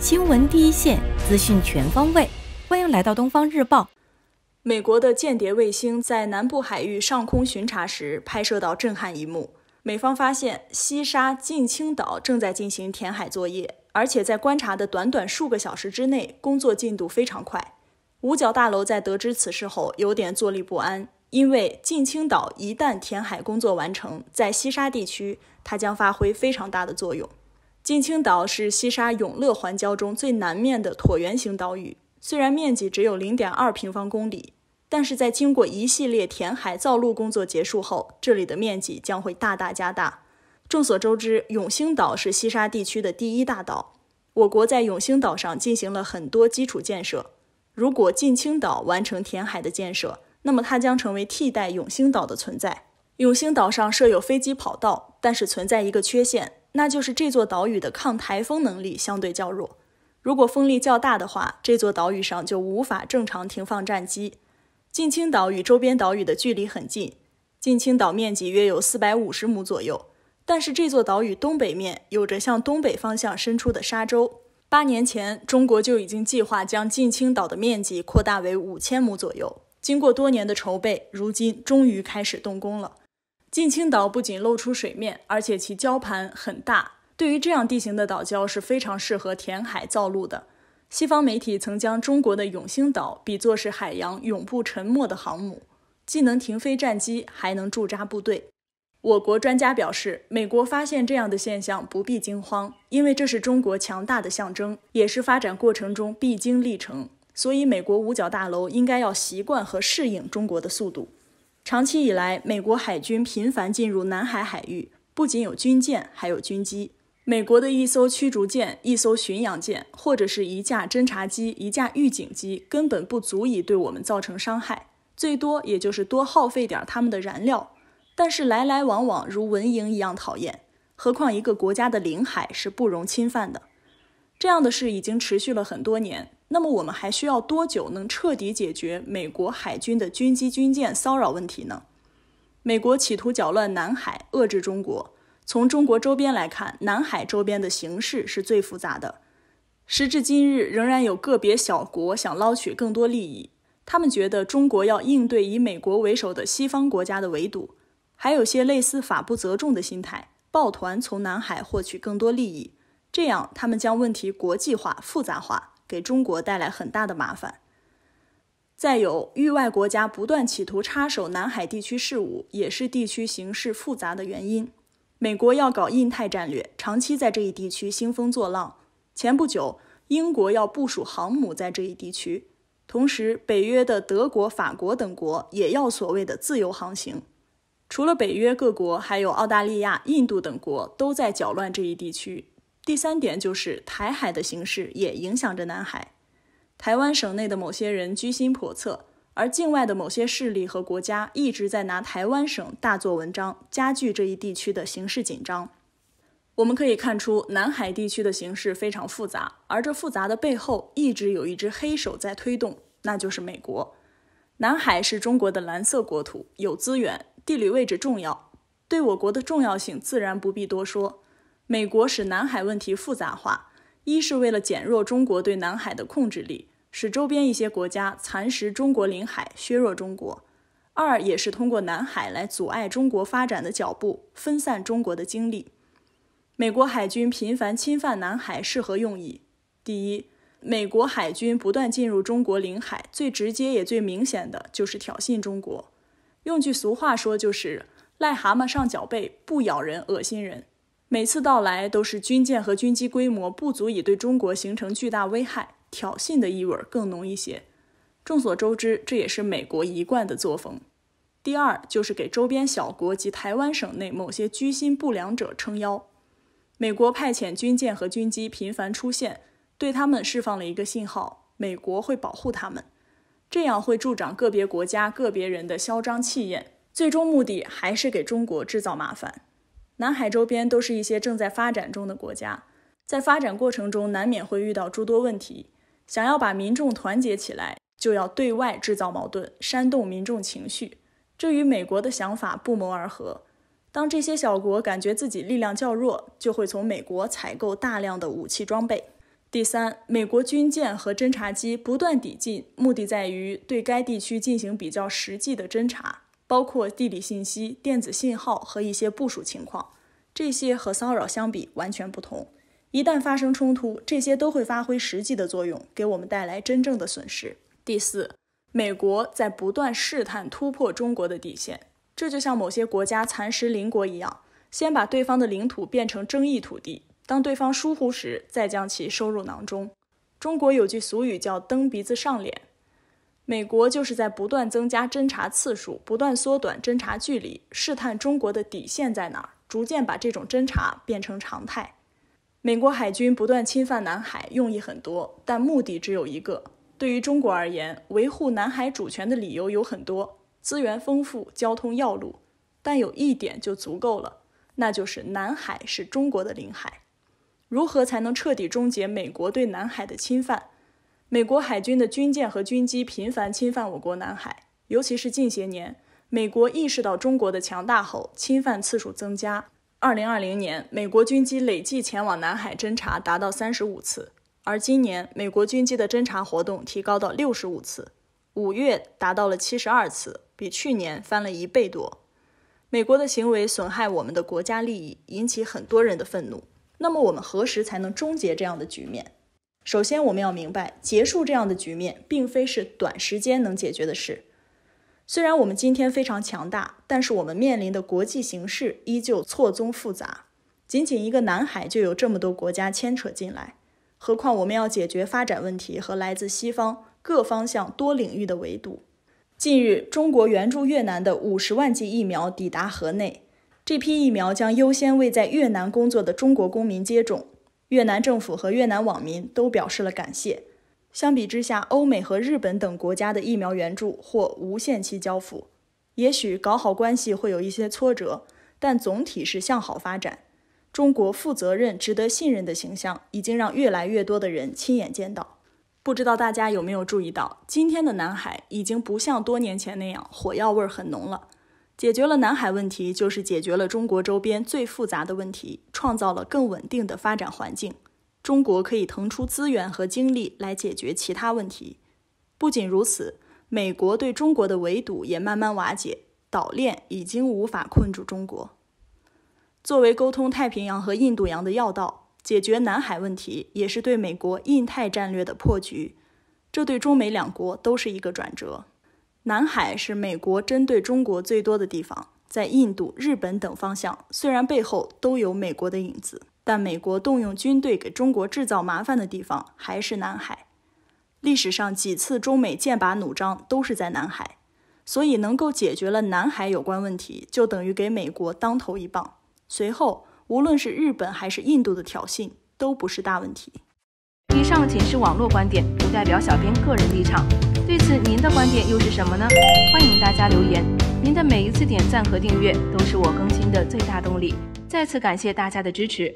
新闻第一线，资讯全方位，欢迎来到东方日报。美国的间谍卫星在南部海域上空巡查时，拍摄到震撼一幕。美方发现西沙近青岛正在进行填海作业，而且在观察的短短数个小时之内，工作进度非常快。五角大楼在得知此事后，有点坐立不安，因为近青岛一旦填海工作完成，在西沙地区它将发挥非常大的作用。近青岛是西沙永乐环礁中最南面的椭圆形岛屿，虽然面积只有零点二平方公里，但是在经过一系列填海造陆工作结束后，这里的面积将会大大加大。众所周知，永兴岛是西沙地区的第一大岛，我国在永兴岛上进行了很多基础建设。如果近青岛完成填海的建设，那么它将成为替代永兴岛的存在。永兴岛上设有飞机跑道，但是存在一个缺陷。那就是这座岛屿的抗台风能力相对较弱，如果风力较大的话，这座岛屿上就无法正常停放战机。近青岛与周边岛屿的距离很近，近青岛面积约有四百五十亩左右，但是这座岛屿东北面有着向东北方向伸出的沙洲。八年前，中国就已经计划将近青岛的面积扩大为五千亩左右，经过多年的筹备，如今终于开始动工了。近青岛不仅露出水面，而且其礁盘很大。对于这样地形的岛礁，是非常适合填海造陆的。西方媒体曾将中国的永兴岛比作是海洋永不沉没的航母，既能停飞战机，还能驻扎部队。我国专家表示，美国发现这样的现象不必惊慌，因为这是中国强大的象征，也是发展过程中必经历程。所以，美国五角大楼应该要习惯和适应中国的速度。长期以来，美国海军频繁进入南海海域，不仅有军舰，还有军机。美国的一艘驱逐舰、一艘巡洋舰，或者是一架侦察机、一架预警机，根本不足以对我们造成伤害，最多也就是多耗费点他们的燃料。但是来来往往如蚊蝇一样讨厌，何况一个国家的领海是不容侵犯的。这样的事已经持续了很多年。那么我们还需要多久能彻底解决美国海军的军机、军舰骚扰问题呢？美国企图搅乱南海，遏制中国。从中国周边来看，南海周边的形势是最复杂的。时至今日，仍然有个别小国想捞取更多利益。他们觉得中国要应对以美国为首的西方国家的围堵，还有些类似“法不责众”的心态，抱团从南海获取更多利益，这样他们将问题国际化、复杂化。给中国带来很大的麻烦。再有，域外国家不断企图插手南海地区事务，也是地区形势复杂的原因。美国要搞印太战略，长期在这一地区兴风作浪。前不久，英国要部署航母在这一地区，同时，北约的德国、法国等国也要所谓的自由航行。除了北约各国，还有澳大利亚、印度等国都在搅乱这一地区。第三点就是台海的形势也影响着南海。台湾省内的某些人居心叵测，而境外的某些势力和国家一直在拿台湾省大做文章，加剧这一地区的形势紧张。我们可以看出，南海地区的形势非常复杂，而这复杂的背后一直有一只黑手在推动，那就是美国。南海是中国的蓝色国土，有资源，地理位置重要，对我国的重要性自然不必多说。美国使南海问题复杂化，一是为了减弱中国对南海的控制力，使周边一些国家蚕食中国领海，削弱中国；二也是通过南海来阻碍中国发展的脚步，分散中国的精力。美国海军频繁侵犯南海是何用意？第一，美国海军不断进入中国领海，最直接也最明显的就是挑衅中国。用句俗话说，就是癞蛤蟆上脚背，不咬人，恶心人。每次到来都是军舰和军机规模不足以对中国形成巨大危害，挑衅的意味更浓一些。众所周知，这也是美国一贯的作风。第二就是给周边小国及台湾省内某些居心不良者撑腰。美国派遣军舰和军机频繁出现，对他们释放了一个信号：美国会保护他们。这样会助长个别国家个别人的嚣张气焰，最终目的还是给中国制造麻烦。南海周边都是一些正在发展中的国家，在发展过程中难免会遇到诸多问题。想要把民众团结起来，就要对外制造矛盾，煽动民众情绪，这与美国的想法不谋而合。当这些小国感觉自己力量较弱，就会从美国采购大量的武器装备。第三，美国军舰和侦察机不断抵近，目的在于对该地区进行比较实际的侦察。包括地理信息、电子信号和一些部署情况，这些和骚扰相比完全不同。一旦发生冲突，这些都会发挥实际的作用，给我们带来真正的损失。第四，美国在不断试探突破中国的底线，这就像某些国家蚕食邻国一样，先把对方的领土变成争议土地，当对方疏忽时，再将其收入囊中。中国有句俗语叫“蹬鼻子上脸”。美国就是在不断增加侦查次数，不断缩短侦查距离，试探中国的底线在哪儿，逐渐把这种侦查变成常态。美国海军不断侵犯南海，用意很多，但目的只有一个。对于中国而言，维护南海主权的理由有很多，资源丰富，交通要路，但有一点就足够了，那就是南海是中国的领海。如何才能彻底终结美国对南海的侵犯？美国海军的军舰和军机频繁侵犯我国南海，尤其是近些年，美国意识到中国的强大后，侵犯次数增加。二零二零年，美国军机累计前往南海侦察达到三十五次，而今年美国军机的侦察活动提高到六十五次，五月达到了七十二次，比去年翻了一倍多。美国的行为损害我们的国家利益，引起很多人的愤怒。那么，我们何时才能终结这样的局面？首先，我们要明白，结束这样的局面，并非是短时间能解决的事。虽然我们今天非常强大，但是我们面临的国际形势依旧错综复杂。仅仅一个南海就有这么多国家牵扯进来，何况我们要解决发展问题和来自西方各方向多领域的围堵。近日，中国援助越南的五十万剂疫苗抵达河内，这批疫苗将优先为在越南工作的中国公民接种。越南政府和越南网民都表示了感谢。相比之下，欧美和日本等国家的疫苗援助或无限期交付，也许搞好关系会有一些挫折，但总体是向好发展。中国负责任、值得信任的形象已经让越来越多的人亲眼见到。不知道大家有没有注意到，今天的南海已经不像多年前那样火药味很浓了。解决了南海问题，就是解决了中国周边最复杂的问题，创造了更稳定的发展环境。中国可以腾出资源和精力来解决其他问题。不仅如此，美国对中国的围堵也慢慢瓦解，岛链已经无法困住中国。作为沟通太平洋和印度洋的要道，解决南海问题也是对美国印太战略的破局，这对中美两国都是一个转折。南海是美国针对中国最多的地方，在印度、日本等方向，虽然背后都有美国的影子，但美国动用军队给中国制造麻烦的地方还是南海。历史上几次中美剑拔弩张都是在南海，所以能够解决了南海有关问题，就等于给美国当头一棒。随后，无论是日本还是印度的挑衅，都不是大问题。以上仅是网络观点，不代表小编个人立场。对此，您的观点又是什么呢？欢迎大家留言。您的每一次点赞和订阅都是我更新的最大动力。再次感谢大家的支持。